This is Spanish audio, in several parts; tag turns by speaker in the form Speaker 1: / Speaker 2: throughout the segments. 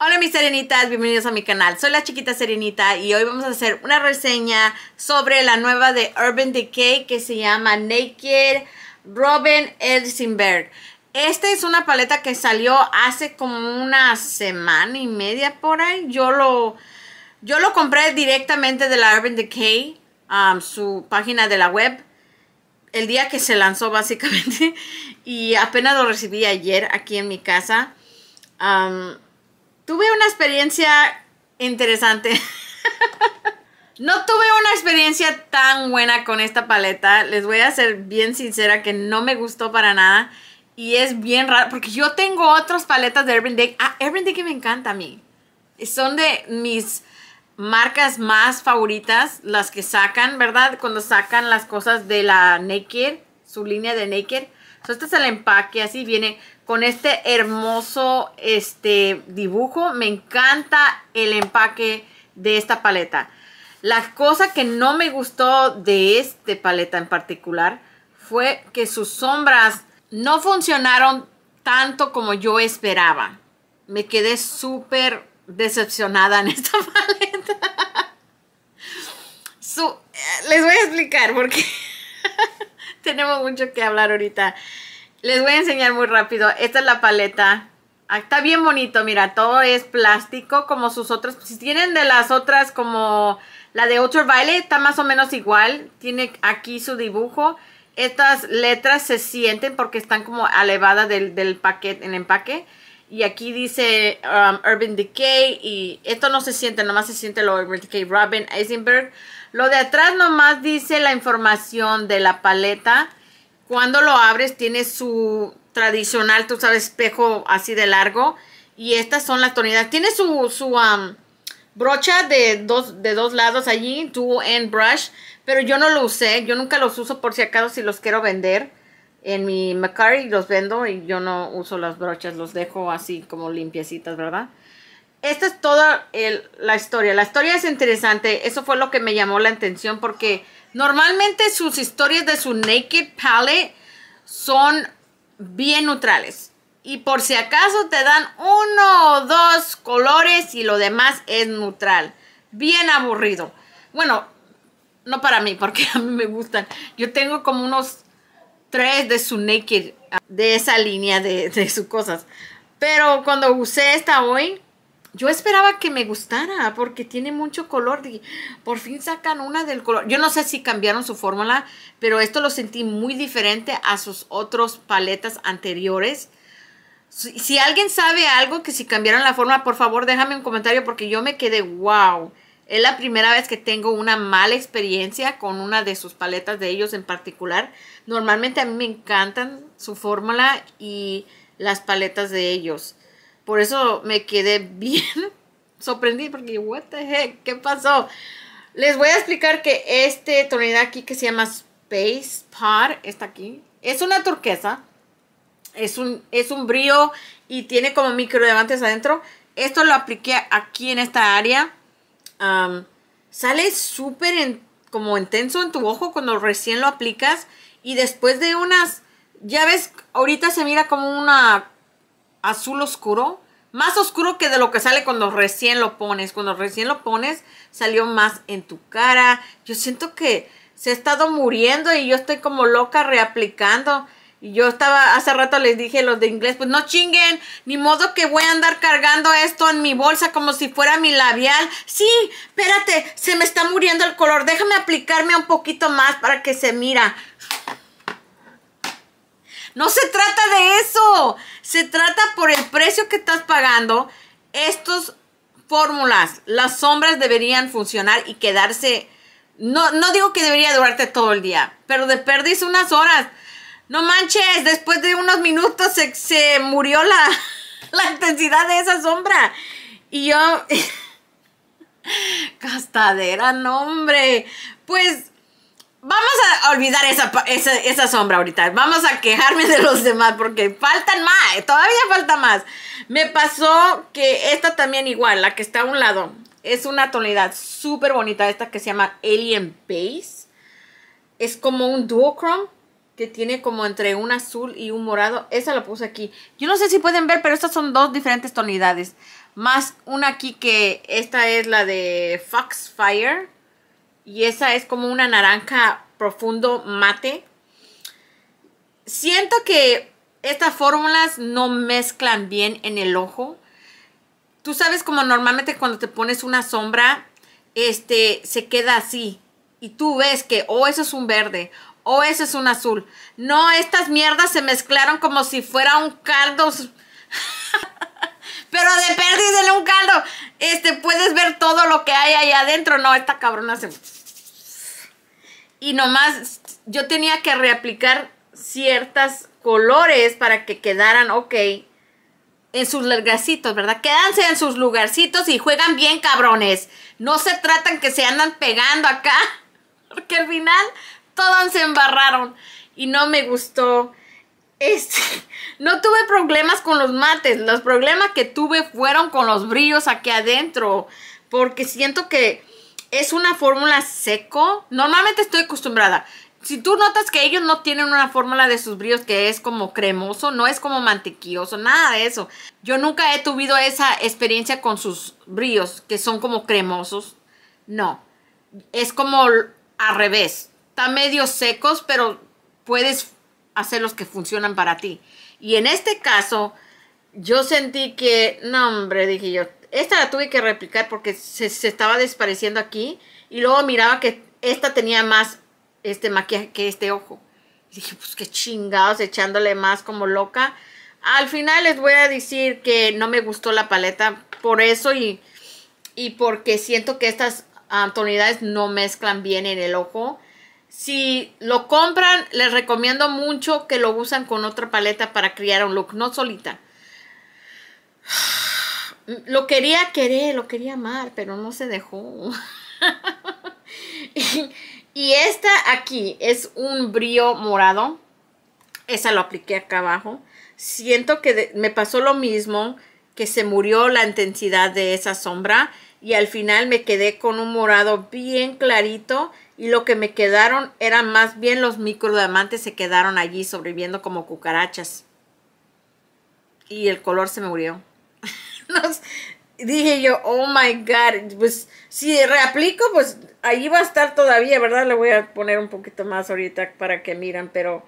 Speaker 1: Hola mis serenitas, bienvenidos a mi canal. Soy la chiquita serenita y hoy vamos a hacer una reseña sobre la nueva de Urban Decay que se llama Naked Robin Elsinberg. Esta es una paleta que salió hace como una semana y media por ahí. Yo lo, yo lo compré directamente de la Urban Decay, um, su página de la web, el día que se lanzó básicamente. Y apenas lo recibí ayer aquí en mi casa. Um, Tuve una experiencia interesante. no tuve una experiencia tan buena con esta paleta. Les voy a ser bien sincera que no me gustó para nada. Y es bien raro, porque yo tengo otras paletas de Urban Decay. Ah, Urban Decay me encanta a mí. Son de mis marcas más favoritas, las que sacan, ¿verdad? Cuando sacan las cosas de la Naked, su línea de Naked. So, este es el empaque, así viene con este hermoso este, dibujo. Me encanta el empaque de esta paleta. La cosa que no me gustó de esta paleta en particular fue que sus sombras no funcionaron tanto como yo esperaba. Me quedé súper decepcionada en esta paleta. Eh, les voy a explicar porque tenemos mucho que hablar ahorita les voy a enseñar muy rápido. Esta es la paleta. Ah, está bien bonito, mira, todo es plástico como sus otras. Si tienen de las otras como la de Ultraviolet, está más o menos igual. Tiene aquí su dibujo. Estas letras se sienten porque están como elevadas del, paquete, en empaque. Y aquí dice um, Urban Decay y esto no se siente, nomás se siente lo Urban Decay. Robin Eisenberg. Lo de atrás nomás dice la información de la paleta cuando lo abres tiene su tradicional, tú sabes, espejo así de largo. Y estas son las tonalidades. Tiene su, su um, brocha de dos, de dos lados allí, tu end brush. Pero yo no lo usé, yo nunca los uso por si acaso si los quiero vender. En mi Macari los vendo y yo no uso las brochas, los dejo así como limpiecitas, ¿verdad? esta es toda la historia. La historia es interesante. Eso fue lo que me llamó la atención porque Normalmente sus historias de su Naked Palette son bien neutrales. Y por si acaso te dan uno o dos colores y lo demás es neutral. Bien aburrido. Bueno, no para mí porque a mí me gustan. Yo tengo como unos tres de su Naked, de esa línea de, sus cosas. Pero cuando usé esta hoy, yo esperaba que me gustara porque tiene mucho color. Y por fin sacan una del color. Yo no sé si cambiaron su fórmula, pero esto lo sentí muy diferente a sus otros paletas anteriores. Si, si alguien sabe algo que si cambiaron la fórmula, por favor déjame un comentario porque yo me quedé wow. Es la primera vez que tengo una mala experiencia con una de sus paletas de ellos en particular. Normalmente a mí me encantan su fórmula y las paletas de ellos. Por eso me quedé bien sorprendida. porque, what ¿qué pasó? Les voy a explicar que este tonalidad aquí que se llama Space Par, está aquí, es una turquesa, es un, es un brillo y tiene como micro diamantes adentro. Esto lo apliqué aquí en esta área. sale súper como intenso en tu ojo cuando recién lo aplicas y después de unas, ya ves, ahorita se mira como una azul oscuro, más oscuro que de lo que sale cuando recién lo pones. Cuando recién lo pones, salió más en tu cara. Yo siento que se ha estado muriendo y yo estoy como loca reaplicando. Y yo estaba, hace rato les dije los de inglés, pues no chinguen, ni modo que voy a andar cargando esto en mi bolsa como si fuera mi labial. Sí, espérate, se me está muriendo el color, déjame aplicarme un poquito más para que se mira. No se trata de eso. Se trata por el precio que estás pagando. Estas fórmulas, las sombras deberían funcionar y quedarse. No, no digo que debería durarte todo el día, pero de perdiz unas horas. No manches, después de unos minutos se, murió la, la intensidad de esa sombra. Y yo... ¡Castadera, no hombre. Pues Vamos a olvidar esa, esa, sombra ahorita. Vamos a quejarme de los demás porque faltan más. Todavía falta más. Me pasó que esta también igual, la que está a un lado. Es una tonalidad súper bonita. Esta que se llama Alien Base. Es como un duochrome que tiene como entre un azul y un morado. Esa la puse aquí. Yo no sé si pueden ver, pero estas son dos diferentes tonalidades. Más una aquí que esta es la de Foxfire y esa es como una naranja profundo mate. Siento que estas fórmulas no mezclan bien en el ojo. Tú sabes como normalmente cuando te pones una sombra, este, se queda así. Y tú ves que, o eso es un verde, o eso es un azul. No, estas mierdas se mezclaron como si fuera un caldo. Pero de pérdida un caldo, este, puedes ver todo lo que hay ahí adentro. No, esta cabrona se y nomás yo tenía que reaplicar ciertos colores para que quedaran, ok, en sus largacitos, ¿verdad? Quédanse en sus lugarcitos y juegan bien, cabrones. No se tratan que se andan pegando acá, porque al final todos se embarraron y no me gustó. Este, no tuve problemas con los mates, los problemas que tuve fueron con los brillos aquí adentro, porque siento que es una fórmula seco. Normalmente estoy acostumbrada. Si tú notas que ellos no tienen una fórmula de sus brillos que es como cremoso, no es como mantequilloso, nada de eso. Yo nunca he tenido esa experiencia con sus brillos que son como cremosos. No, es como al revés. Están medio secos, pero puedes hacer los que funcionan para ti. Y en este caso, yo sentí que, no hombre, dije yo, esta la tuve que replicar porque se, estaba despareciendo aquí y luego miraba que esta tenía más este maquillaje que este ojo. Y dije, pues qué chingados, echándole más como loca. Al final les voy a decir que no me gustó la paleta por eso y, y porque siento que estas tonalidades no mezclan bien en el ojo. Si lo compran, les recomiendo mucho que lo usan con otra paleta para crear un look, no solita. Lo quería querer, lo quería amar, pero no se dejó. y, esta aquí es un brío morado. Esa lo apliqué acá abajo. Siento que me pasó lo mismo, que se murió la intensidad de esa sombra y al final me quedé con un morado bien clarito y lo que me quedaron eran más bien los micro diamantes. se quedaron allí sobreviviendo como cucarachas. Y el color se me murió. Dije yo, oh my God, pues si reaplico, pues ahí va a estar todavía, ¿verdad? Le voy a poner un poquito más ahorita para que miran, pero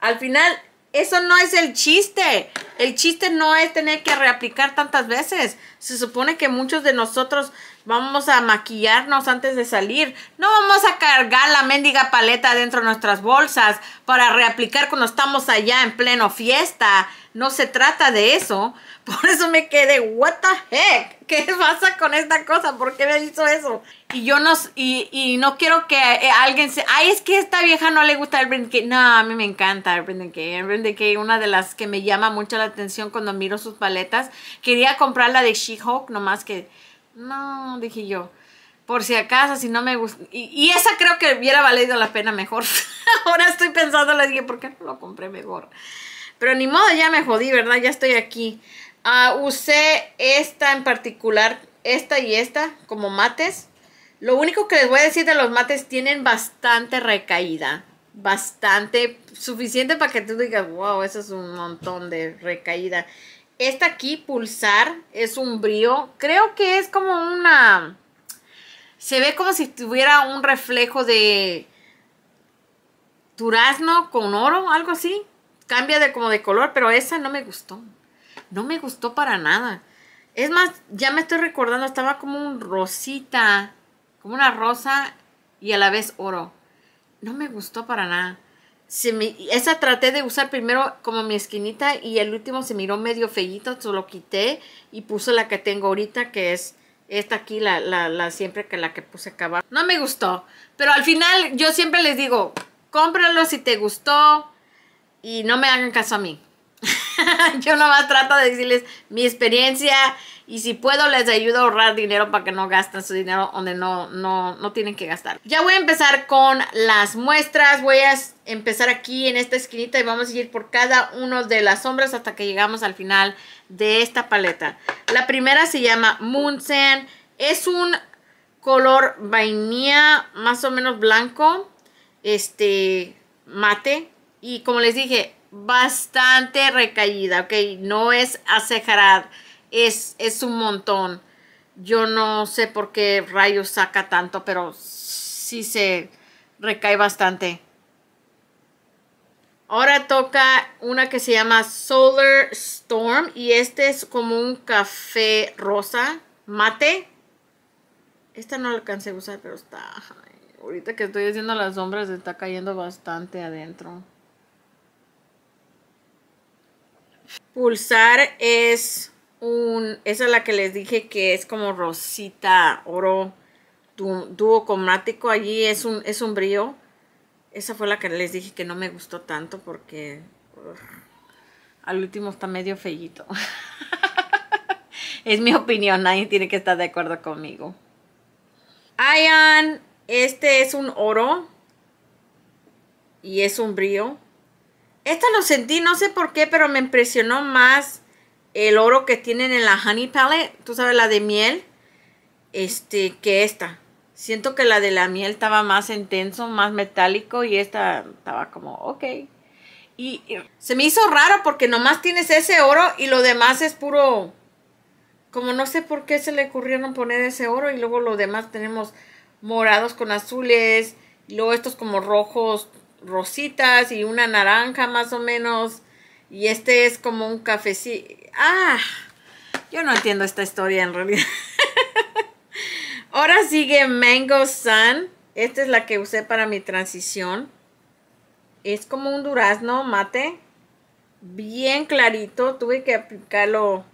Speaker 1: al final eso no es el chiste. El chiste no es tener que reaplicar tantas veces. Se supone que muchos de nosotros Vamos a maquillarnos antes de salir. No vamos a cargar la mendiga paleta dentro de nuestras bolsas para reaplicar cuando estamos allá en pleno fiesta. No se trata de eso. Por eso me quedé, what the heck? ¿Qué pasa con esta cosa? ¿Por qué me hizo eso? Y yo no, y, no quiero que eh, alguien se... Ay, es que esta vieja no le gusta el Brendan No, a mí me encanta el Brendan Kay. El una de las que me llama mucho la atención cuando miro sus paletas. Quería comprar la de She-Hulk, nomás que no, dije yo. Por si acaso, si no me gusta. Y, esa creo que hubiera valido la pena mejor. Ahora estoy pensando, le dije, ¿por qué no lo compré mejor? Pero ni modo, ya me jodí, ¿verdad? Ya estoy aquí. Ah, usé esta en particular, esta y esta, como mates. Lo único que les voy a decir de los mates, tienen bastante recaída. Bastante, suficiente para que tú digas, wow, eso es un montón de recaída. Esta aquí, Pulsar, es un brío. Creo que es como una... Se ve como si tuviera un reflejo de durazno con oro, algo así. Cambia de como de color, pero esa no me gustó. No me gustó para nada. Es más, ya me estoy recordando, estaba como un rosita, como una rosa y a la vez oro. No me gustó para nada esa traté de usar primero como mi esquinita y el último se miró medio fellito, solo lo quité y puse la que tengo ahorita que es esta aquí, la, la, siempre que la que puse acá No me gustó, pero al final yo siempre les digo, cómpralo si te gustó y no me hagan caso a mí. yo nomás trato de decirles mi experiencia, y si puedo les ayudo a ahorrar dinero para que no gasten su dinero donde no, no, no tienen que gastar. Ya voy a empezar con las muestras, voy a empezar aquí en esta esquinita y vamos a ir por cada uno de las sombras hasta que llegamos al final de esta paleta. La primera se llama Moon es un color vainilla más o menos blanco, este mate y como les dije bastante recaída, ok, no es acejarada es, un montón. Yo no sé por qué rayos saca tanto, pero sí se recae bastante. Ahora toca una que se llama Solar Storm y este es como un café rosa mate. Esta no la alcancé a usar, pero está... ahorita que estoy haciendo las sombras está cayendo bastante adentro. Pulsar es esa es la que les dije que es como rosita, oro, dúo allí es un, es brillo. Esa fue la que les dije que no me gustó tanto porque al último está medio fellito. es mi opinión, nadie tiene que estar de acuerdo conmigo. Ayan, este es un oro y es un brío Esta lo sentí, no sé por qué, pero me impresionó más el oro que tienen en la Honey Palette, tú sabes, la de miel, este, que esta. Siento que la de la miel estaba más intenso, más metálico y esta estaba como, ok. Y, se me hizo raro porque nomás tienes ese oro y lo demás es puro, como no sé por qué se le ocurrieron poner ese oro y luego lo demás tenemos morados con azules, y luego estos como rojos, rositas y una naranja más o menos y este es como un cafecito. ¡Ah! Yo no entiendo esta historia en realidad. Ahora sigue Mango Sun. Esta es la que usé para mi transición. Es como un durazno mate. Bien clarito. Tuve que aplicarlo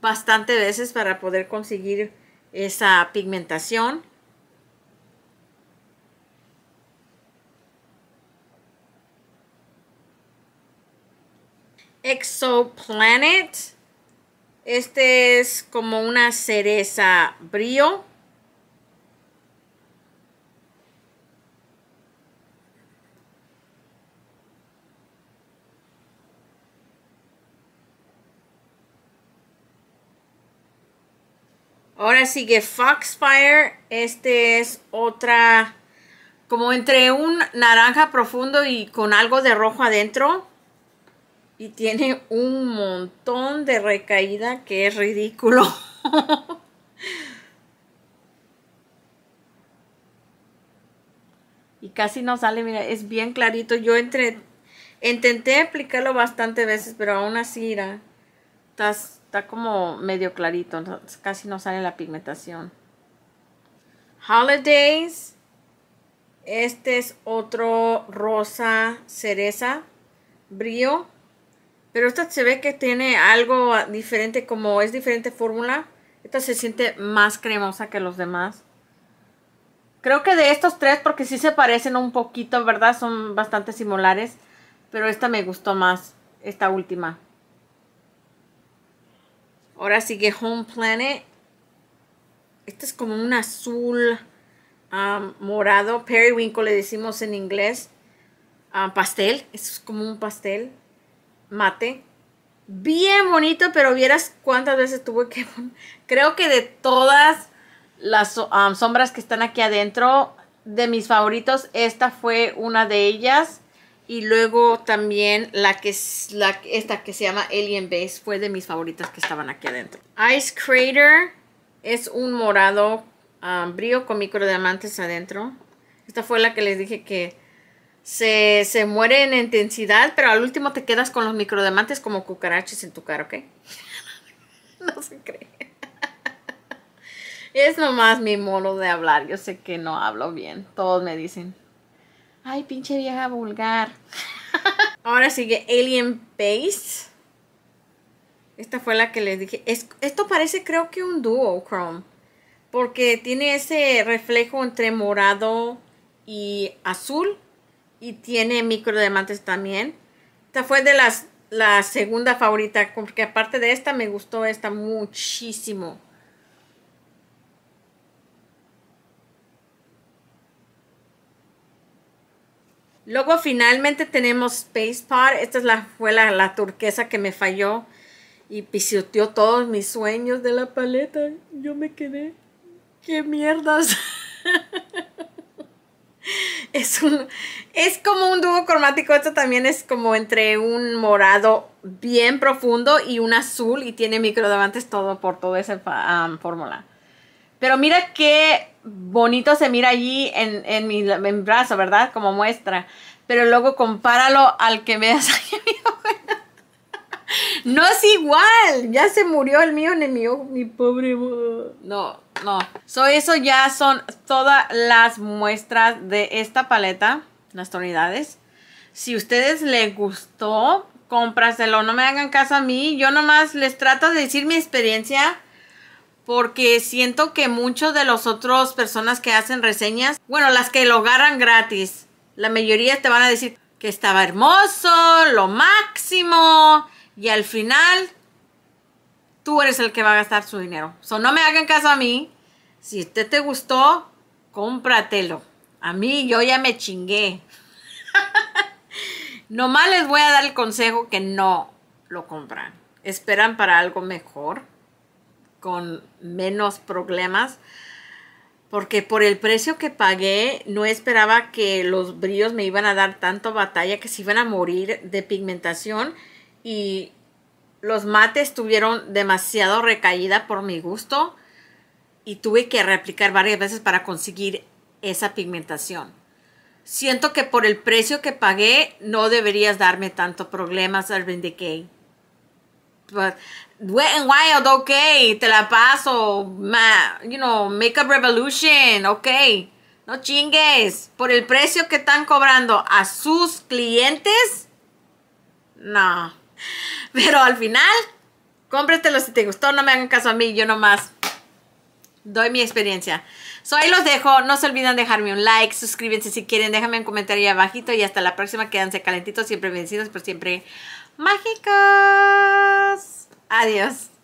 Speaker 1: bastante veces para poder conseguir esa pigmentación. Exoplanet. Este es como una cereza brío Ahora sigue Foxfire. Este es otra, como entre un naranja profundo y con algo de rojo adentro y tiene un montón de recaída que es ridículo. y casi no sale, mira, es bien clarito. Yo entre, intenté aplicarlo bastante veces, pero aún así está, como medio clarito, casi no sale la pigmentación. Holidays. Este es otro rosa cereza brío pero esta se ve que tiene algo diferente, como es diferente fórmula. Esta se siente más cremosa que los demás. Creo que de estos tres, porque sí se parecen un poquito, ¿verdad? Son bastante similares. Pero esta me gustó más, esta última. Ahora sigue Home Planet. Este es como un azul ah, morado. Periwinkle le decimos en inglés. Ah, pastel. es como un pastel mate. Bien bonito, pero vieras cuántas veces tuve que... Creo que de todas las sombras que están aquí adentro, de mis favoritos, esta fue una de ellas. Y luego también la que es la, esta que se llama Alien Base fue de mis favoritas que estaban aquí adentro. Ice Crater es un morado brillo con micro diamantes adentro. Esta fue la que les dije que se, muere en intensidad, pero al último te quedas con los microdemantes como cucarachas en tu cara, ¿ok? no se cree. es nomás mi modo de hablar. Yo sé que no hablo bien. Todos me dicen, ay, pinche vieja vulgar. Ahora sigue Alien Base. Esta fue la que les dije. esto parece creo que un dúo, Chrome. Porque tiene ese reflejo entre morado y azul y tiene microdiamantes también. Esta fue de las la segunda favorita, porque aparte de esta me gustó esta muchísimo. Luego finalmente tenemos Space Pod. Esta es la, fue la, la turquesa que me falló y pisoteó todos mis sueños de la paleta. Yo me quedé. ¡Qué mierdas! es, un, es como un dúo cromático. Esto también es como entre un morado bien profundo y un azul. Y tiene microdavantes todo por toda esa fórmula. Pero mira qué bonito se mira allí en, mi brazo, ¿verdad? Como muestra. Pero luego compáralo al que veas ahí No es igual. Ya se murió el mío en el mío. Mi pobre... No, no. eso ya son todas las muestras de esta paleta, las tonalidades. Si ustedes les gustó, cómpraselo. No me hagan caso a mí. Yo nomás les trato de decir mi experiencia porque siento que muchos de los otros personas que hacen reseñas, bueno, las que lo agarran gratis, la mayoría te van a decir que estaba hermoso, lo máximo, y al final tú eres el que va a gastar su dinero. So, no me hagan caso a mí. Si a usted te gustó, cómpratelo. A mí yo ya me chingué. Nomás les voy a dar el consejo que no lo compran. Esperan para algo mejor, con menos problemas. Porque por el precio que pagué, no esperaba que los brillos me iban a dar tanto batalla que se iban a morir de pigmentación. Y los mates tuvieron demasiado recaída por mi gusto y tuve que replicar varias veces para conseguir esa pigmentación. Siento que por el precio que pagué no deberías darme tanto problemas, al Decay. Pues, wet and Wild, ok, te la paso. you know, Makeup Revolution, ok. No chingues. Por el precio que están cobrando a sus clientes, no. Pero al final, cómpratelo si te gustó. No me hagan caso a mí, yo nomás doy mi experiencia. So ahí los dejo. No se olviden dejarme un like, suscríbanse si quieren, déjame un comentario ahí abajito y hasta la próxima. Quédense calentitos, siempre vencidos, pero siempre mágicos. Adiós.